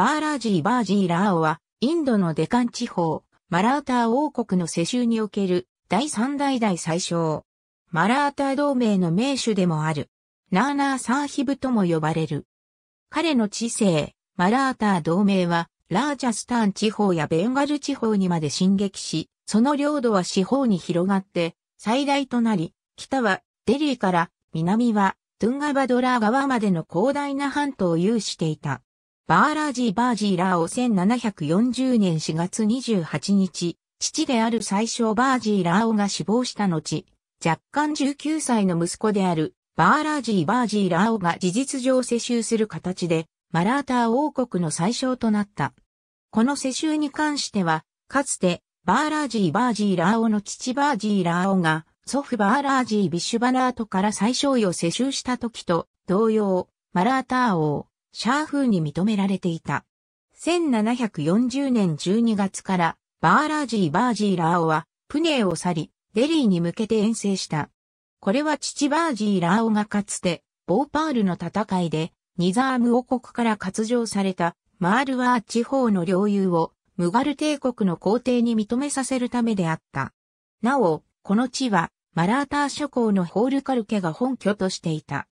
バーラージー・バージー・ラーオは、インドのデカン地方、マラーター王国の世襲における第三代代最小。マラーター同盟の名手でもある。ナーナー・サーヒブとも呼ばれる。彼の知性、マラーター同盟は、ラージャスターン地方やベンガル地方にまで進撃し、その領土は四方に広がって、最大となり、北はデリーから、南はトゥンガバドラー川までの広大な半島を有していた。バーラージー・バージーラーを1740年4月28日、父である最初バージーラーオが死亡した後、若干19歳の息子であるバーラージー・バージーラーオが事実上世襲する形で、マラーター王国の最小となった。この世襲に関しては、かつて、バーラージー・バージーラーオの父バージーラーオが、祖父バーラージー・ビッシュバラートから最小位を世襲した時と、同様、マラーター王、シャーフーに認められていた。1740年12月からバーラージー・バージー・ラーオはプネーを去り、デリーに向けて遠征した。これは父バージー・ラーオがかつて、ボーパールの戦いで、ニザーム王国から割譲されたマールワー地方の領有をムガル帝国の皇帝に認めさせるためであった。なお、この地はマラーター諸侯のホールカルケが本拠としていた。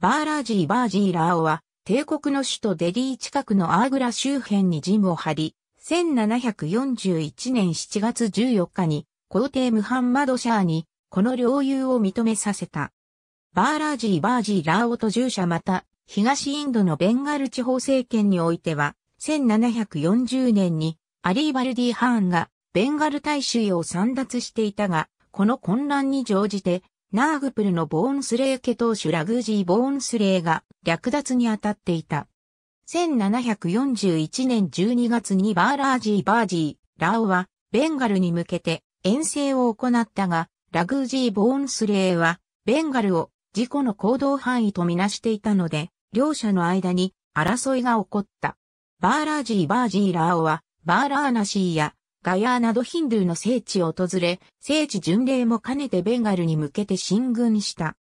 バーラージー・バージー・ラーオは帝国の首都デリー近くのアーグラ周辺にジムを張り、1741年7月14日に皇帝ムハンマド・シャーにこの領有を認めさせた。バーラージー・バージー・ラーオト従者また東インドのベンガル地方政権においては1740年にアリー・バルディ・ハーンがベンガル大衆を散奪していたが、この混乱に乗じてナーグプルのボーンスレー家当主ラグージー・ボーンスレーが略奪に当たっていた。1741年12月にバーラージー・バージー、ラオはベンガルに向けて遠征を行ったが、ラグージー・ボーンスレーはベンガルを事故の行動範囲とみなしていたので、両者の間に争いが起こった。バーラージー・バージー・ラオはバーラーナシーやガヤーなどヒンドゥーの聖地を訪れ、聖地巡礼も兼ねてベンガルに向けて進軍した。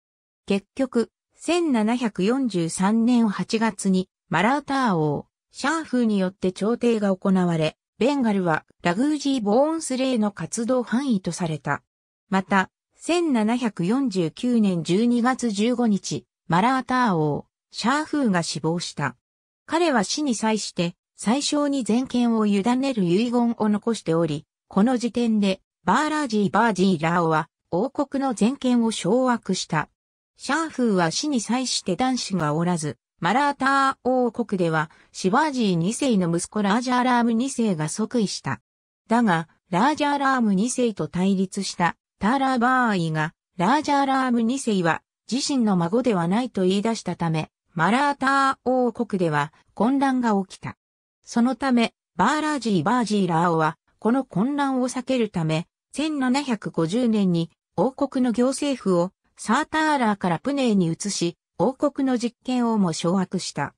結局、1743年8月にマラーター王、シャーフーによって朝廷が行われ、ベンガルはラグージー・ボーンスレイの活動範囲とされた。また、1749年12月15日、マラーター王、シャーフーが死亡した。彼は死に際して、最小に全権を委ねる遺言を残しており、この時点で、バーラージー・バージー・ラオは、王国の全権を掌握した。シャーフーは死に際して男子がおらず、マラーター王国では、シバージー2世の息子ラージャーラーム2世が即位した。だが、ラージャーラーム2世と対立したターラーバーイが、ラージャーラーム2世は自身の孫ではないと言い出したため、マラーター王国では混乱が起きた。そのため、バーラージー・バージーラーは、この混乱を避けるため、1750年に王国の行政府をサーターラーからプネーに移し、王国の実権をも掌握した。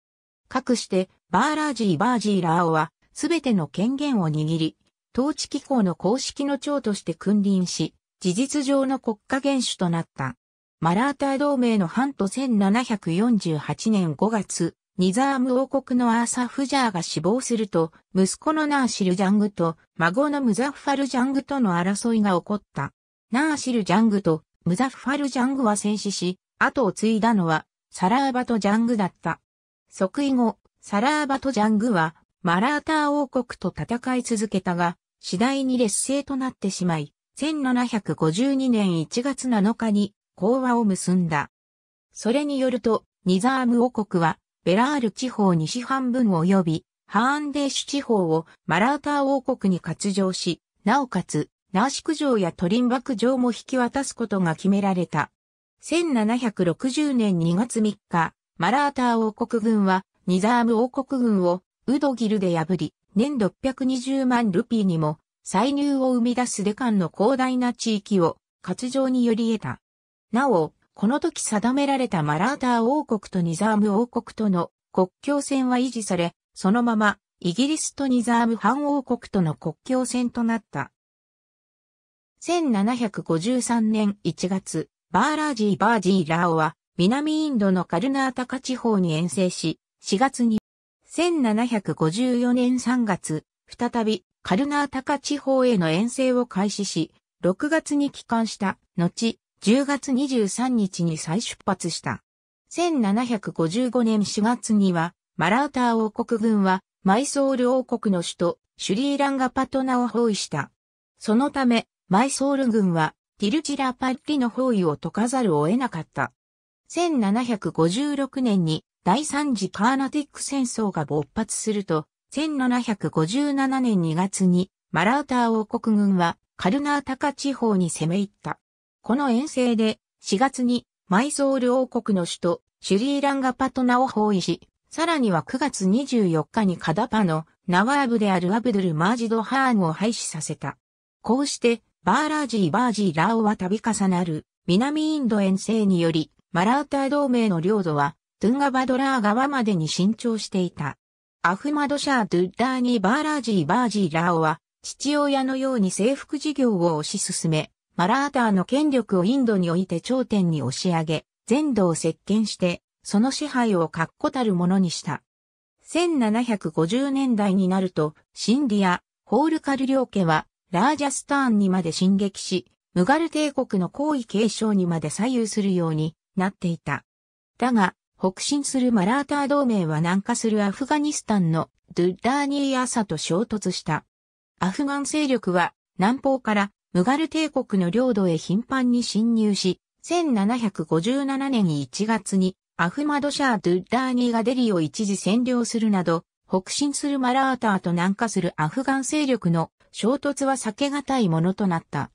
かくして、バーラージー・バージーラーは、すべての権限を握り、統治機構の公式の長として君臨し、事実上の国家元首となった。マラーター同盟の半と1748年5月、ニザーム王国のアーサ・フジャーが死亡すると、息子のナーシル・ジャングと孫のムザフファル・ジャングとの争いが起こった。ナーシル・ジャングとムザフファル・ジャングは戦死し、後を継いだのはサラーバト・ジャングだった。即位後、サラーバト・ジャングはマラーター王国と戦い続けたが、次第に劣勢となってしまい、1752年1月7日に講和を結んだ。それによると、ニザーム王国はベラール地方西半分及び、ハーンデーシュ地方をマラーター王国に割譲し、なおかつ、ナーシク城やトリンバク城も引き渡すことが決められた。1760年2月3日、マラーター王国軍は、ニザーム王国軍を、ウドギルで破り、年620万ルピーにも、歳入を生み出すデカンの広大な地域を、割譲により得た。なお、この時定められたマラーター王国とニザーム王国との国境線は維持され、そのままイギリスとニザーム藩王国との国境線となった。1753年1月、バーラージー・バージー・ラオは南インドのカルナータカ地方に遠征し、4月に1754年3月、再びカルナータカ地方への遠征を開始し、6月に帰還した後、10月23日に再出発した。1755年4月には、マラウター王国軍は、マイソール王国の首都、シュリーランガパトナを包囲した。そのため、マイソール軍は、ティルチラパッリの包囲を解かざるを得なかった。1756年に第三次カーナティック戦争が勃発すると、1757年2月にマラウター王国軍はカルナータカ地方に攻め入った。この遠征で4月にマイソール王国の首都シュリーランガパトナを包囲し、さらには9月24日にカダパのナワーブであるアブドゥル・マージド・ハーンを廃止させた。こうして、バーラージー・バージー・ラオは度重なる南インド遠征により、マラーター同盟の領土は、トゥンガバドラー川までに伸長していた。アフマドシャー・ドゥッダーニ・バーラージー・バージー・ラオは、父親のように征服事業を推し進め、マラーターの権力をインドにおいて頂点に押し上げ、全土を席巻して、その支配を確固たるものにした。1750年代になると、シンディア、ホールカル領家は、ラージャスターンにまで進撃し、ムガル帝国の皇位継承にまで左右するようになっていた。だが、北進するマラーター同盟は南下するアフガニスタンのドゥッダーニーアサと衝突した。アフガン勢力は南方からムガル帝国の領土へ頻繁に侵入し、1757年1月にアフマドシャー・ドゥダーニがデリを一時占領するなど、北進するマラーターと南下するアフガン勢力の衝突は避けがたいものとなった。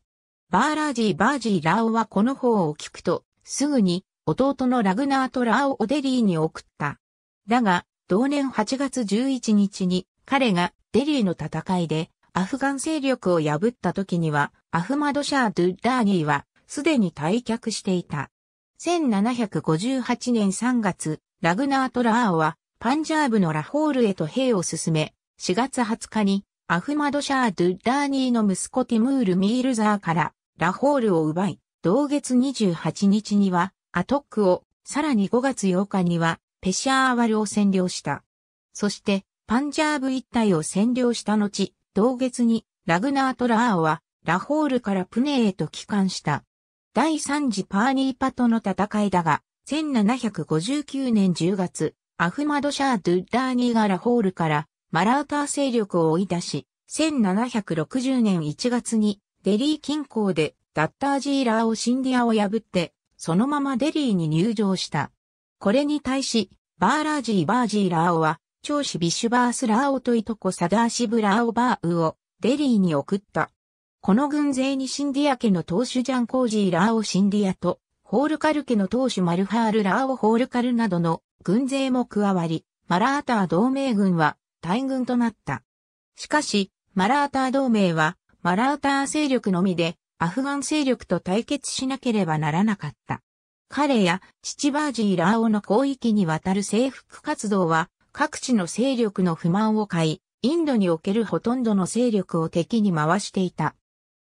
バーラージー・バージー・ラオはこの方を聞くと、すぐに弟のラグナート・ラオ・オデリーに送った。だが、同年8月11日に彼がデリーの戦いでアフガン勢力を破った時には、アフマド・シャー・ドゥダーニーは、すでに退却していた。1758年3月、ラグナート・ラーは、パンジャーブのラホールへと兵を進め、4月20日に、アフマド・シャー・ドゥダーニーの息子ティムール・ミールザーから、ラホールを奪い、同月28日には、アトックを、さらに5月8日には、ペシャーワルを占領した。そして、パンジャーブ一帯を占領した後、同月にラグナート・ラーはラホールからプネへと帰還した。第3次パーニーパとの戦いだが、1759年10月、アフマド・シャー・ドゥッダーニーがラホールからマラーター勢力を追い出し、1760年1月にデリー近郊でダッタージーラーをシンディアを破って、そのままデリーに入場した。これに対し、バーラージー・バージーラーは長子ビシュバース・ラーオといとこサダーシブ・ラーオバーウをデリーに送った。この軍勢にシンディア家の当主ジャン・コージー・ラーオ・シンディアと、ホールカル家の当主マルハール・ラーオ・ホールカルなどの軍勢も加わり、マラーター同盟軍は大軍となった。しかし、マラーター同盟は、マラーター勢力のみで、アフガン勢力と対決しなければならなかった。彼や父バージーラーオの広域にわたる征服活動は各地の勢力の不満を買い、インドにおけるほとんどの勢力を敵に回していた。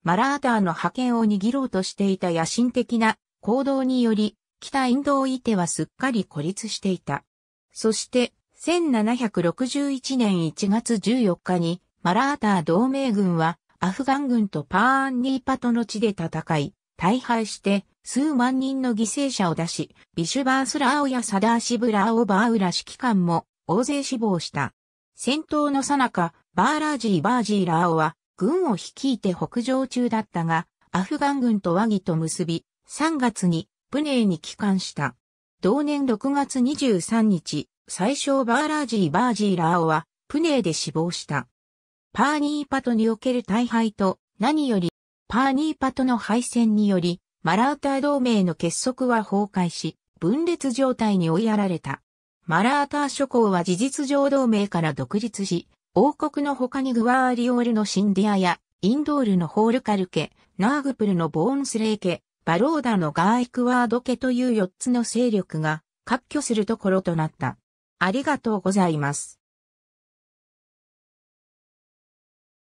マラーターの覇権を握ろうとしていた野心的な行動により、北インドをいてはすっかり孤立していた。そして、1761年1月14日に、マラーター同盟軍は、アフガン軍とパーンニーパトの地で戦い、大敗して、数万人の犠牲者を出し、ビシュバースラーオやサダーシブラーオバーウラ指揮官も大勢死亡した。戦闘の最中、バーラージー・バージーラーオは、軍を率いて北上中だったが、アフガン軍と和議と結び、3月にプネーに帰還した。同年6月23日、最小バーラージー・バージーラーオは、プネーで死亡した。パーニーパトにおける大敗と、何より、パーニーパトの敗戦により、マラーター同盟の結束は崩壊し、分裂状態に追いやられた。マラーター諸侯は事実上同盟から独立し、王国の他にグワーリオールのシンディアや、インドールのホールカル家、ナーグプルのボーンスレイ家、バローダのガーイクワード家という4つの勢力が、割拠するところとなった。ありがとうございます。